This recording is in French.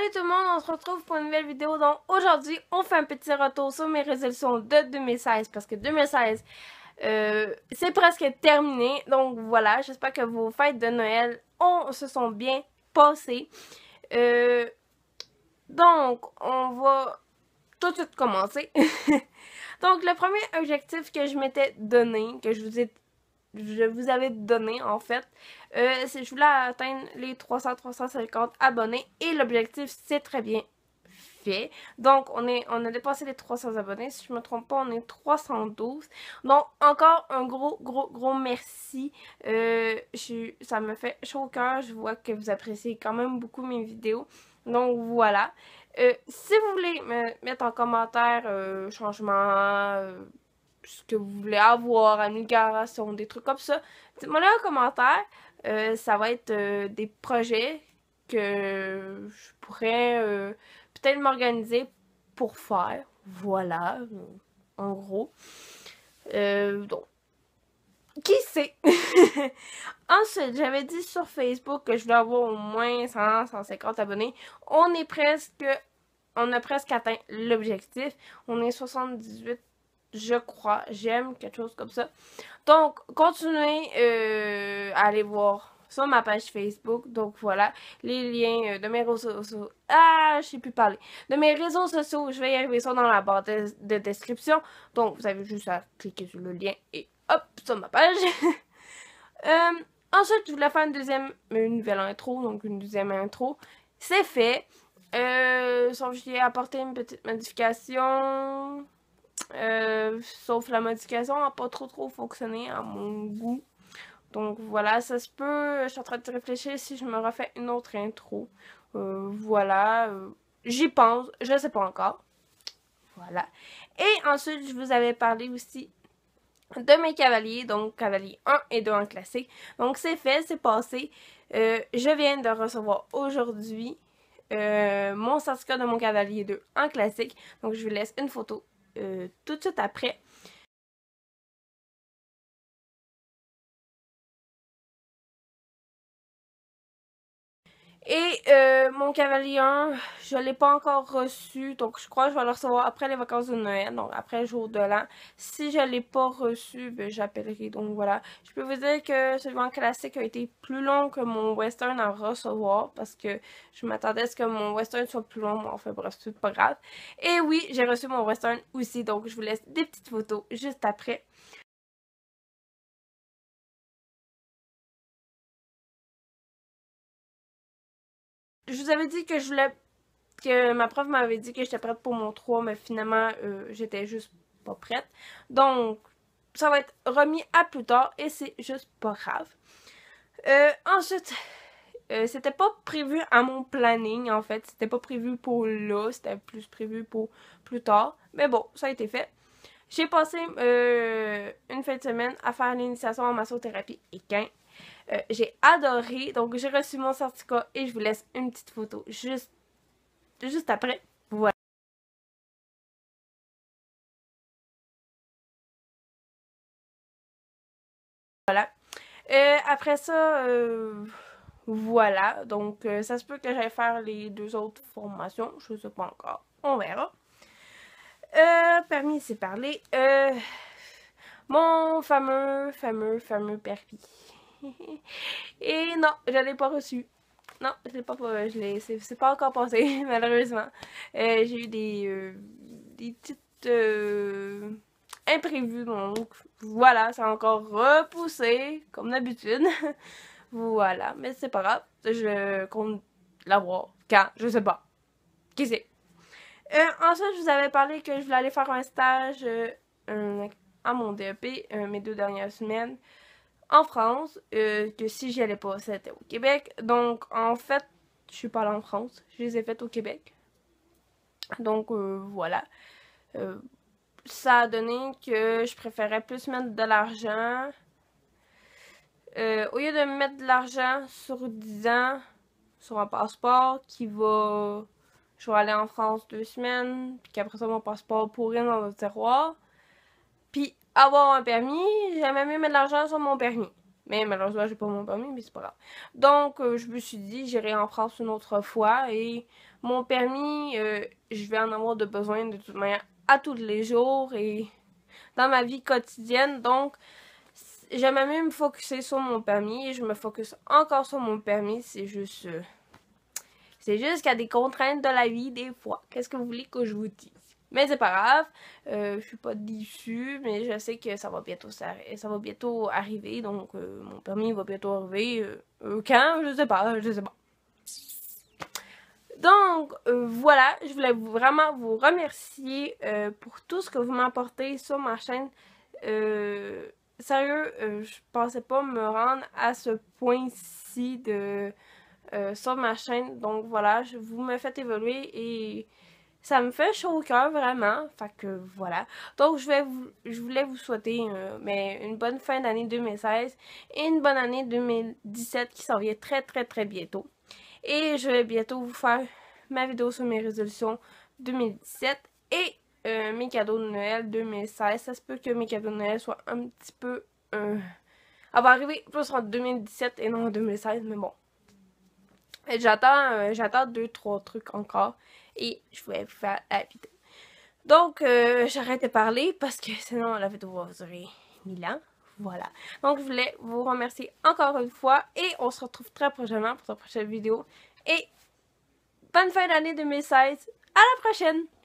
Salut tout le monde, on se retrouve pour une nouvelle vidéo. Donc aujourd'hui, on fait un petit retour sur mes résolutions de 2016 parce que 2016, euh, c'est presque terminé. Donc voilà, j'espère que vos fêtes de Noël on, se sont bien passées. Euh, donc, on va tout de suite commencer. donc le premier objectif que je m'étais donné, que je vous ai je vous avais donné en fait. Euh, je voulais atteindre les 300-350 abonnés et l'objectif c'est très bien fait. Donc on, est, on a dépassé les 300 abonnés, si je me trompe pas on est 312. Donc encore un gros gros gros merci. Euh, ça me fait chaud au cœur, je vois que vous appréciez quand même beaucoup mes vidéos. Donc voilà. Euh, si vous voulez me mettre en commentaire changement ce que vous voulez avoir, amélioration, des trucs comme ça, dites-moi là en commentaire. Euh, ça va être euh, des projets que je pourrais euh, peut-être m'organiser pour faire. Voilà, en gros. donc, qui sait? Ensuite, j'avais dit sur Facebook que je voulais avoir au moins 100, 150 abonnés. On est presque, on a presque atteint l'objectif. On est 78 je crois. J'aime quelque chose comme ça. Donc, continuez euh, à aller voir sur ma page Facebook. Donc voilà, les liens euh, de mes réseaux sociaux. Ah, je sais plus parler. De mes réseaux sociaux, je vais y arriver ça dans la barre de, description. Donc vous avez juste à cliquer sur le lien et hop, sur ma page. Euh, ensuite, je voulais faire une deuxième, une nouvelle intro, donc une deuxième intro. C'est fait. Euh, vais apporter une petite modification. Euh, sauf la modification n'a pas trop trop fonctionné à mon goût. Donc voilà, ça se peut. Je suis en train de réfléchir si je me refais une autre intro. Euh, voilà, euh, j'y pense, je sais pas encore. Voilà. Et ensuite, je vous avais parlé aussi de mes cavaliers, donc cavalier 1 et 2 en classique. Donc c'est fait, c'est passé. je viens de recevoir aujourd'hui mon certificat de mon cavalier 2 en classique. Donc, je vous laisse une photo euh, tout de suite après. Et euh, mon cavalier 1, je ne l'ai pas encore reçu, donc je crois que je vais le recevoir après les vacances de Noël, donc après le jour de l'an. Si je ne l'ai pas reçu, ben, j'appellerai, donc voilà. Je peux vous dire que celui en classique a été plus long que mon western à recevoir, parce que je m'attendais à ce que mon western soit plus long, mais enfin bref, c'est pas grave. Et oui, j'ai reçu mon western aussi, donc je vous laisse des petites photos juste après. je vous avais dit que je voulais. que ma prof m'avait dit que j'étais prête pour mon 3, mais finalement, euh, j'étais juste pas prête. Donc, ça va être remis à plus tard et c'est juste pas grave. Euh, ensuite, euh, c'était pas prévu à mon planning en fait. C'était pas prévu pour là, c'était plus prévu pour plus tard. Mais bon, ça a été fait. J'ai passé une fin de semaine à faire l'initiation en massothérapie et qu'un. Euh, j'ai adoré. Donc, j'ai reçu mon certificat et je vous laisse une petite photo juste, juste après. Voilà. Voilà. Euh, après ça, euh, voilà. Donc, ça se peut que j'aille faire les deux autres formations. Je ne sais pas encore. On verra. permis, c'est parler. mon fameux, fameux, fameux permis. Et non, je l'ai pas reçu. Non, je l'ai pas, je l'ai, c'est pas encore passé, malheureusement. Euh, j'ai eu des, euh, des petites imprévues, euh, imprévus, donc voilà, c'est encore repoussé, comme d'habitude. voilà, mais c'est pas grave, je compte l'avoir quand, je sais pas. Qui sait? ensuite, je vous avais parlé que je voulais aller faire un stage à mon DEP mes deux dernières semaines en France euh, que si j'y allais pas, c'était au Québec. Donc, en fait, je suis pas allée en France. Je les ai faites au Québec. Donc, euh, voilà. Euh, ça a donné que je préférais plus mettre de l'argent. au lieu de mettre de l'argent sur 10 ans, sur un passeport qui va... Je vais aller en France deux semaines, puis qu'après ça, mon passeport rien dans le terroir Puis avoir un permis, j'aimerais mieux mettre de l'argent sur mon permis. Mais malheureusement, j'ai pas mon permis, mais c'est pas grave. Donc, euh, je me suis dit, j'irai en France une autre fois et mon permis, euh, je vais en avoir de besoin de toute manière à tous les jours et dans ma vie quotidienne. Donc, j'aimerais mieux me focuser sur mon permis et je me focus encore sur mon permis. C'est juste. Euh, c'est juste qu'il y a des contraintes de la vie des fois. Qu'est-ce que vous voulez que je vous dise? Mais c'est pas grave, euh, je suis pas déçue, mais je sais que ça va bientôt, va bientôt arriver, donc euh, mon permis va bientôt arriver. Euh, quand Je sais pas, je sais pas. Donc voilà, je voulais vraiment vous remercier pour tout ce que vous m'apportez sur ma chaîne. sérieux, je pensais pas me rendre à ce point-ci de sur ma chaîne, donc voilà, je, vous me faites évoluer et ça me fait chaud au cœur vraiment. Fait que voilà. Donc je vais je voulais vous souhaiter euh, mais une bonne fin d'année 2016 et une bonne année 2017 qui s'en vient très très très bientôt. Et je vais bientôt vous faire ma vidéo sur mes résolutions 2017 et euh, mes cadeaux de Noël 2016. Ça se peut que mes cadeaux de Noël soient un petit peu... Euh, elle va arriver plus en 2017 et non en 2016, mais bon. J'attends euh, j'attends deux, trois trucs encore et je voulais vous faire la vidéo. Donc, euh, j'arrête de parler parce que sinon la vidéo va durer mille ans. Voilà. Donc, je voulais vous remercier encore une fois et on se retrouve très prochainement pour une prochaine vidéo. Et bonne fin d'année 2016. À la prochaine!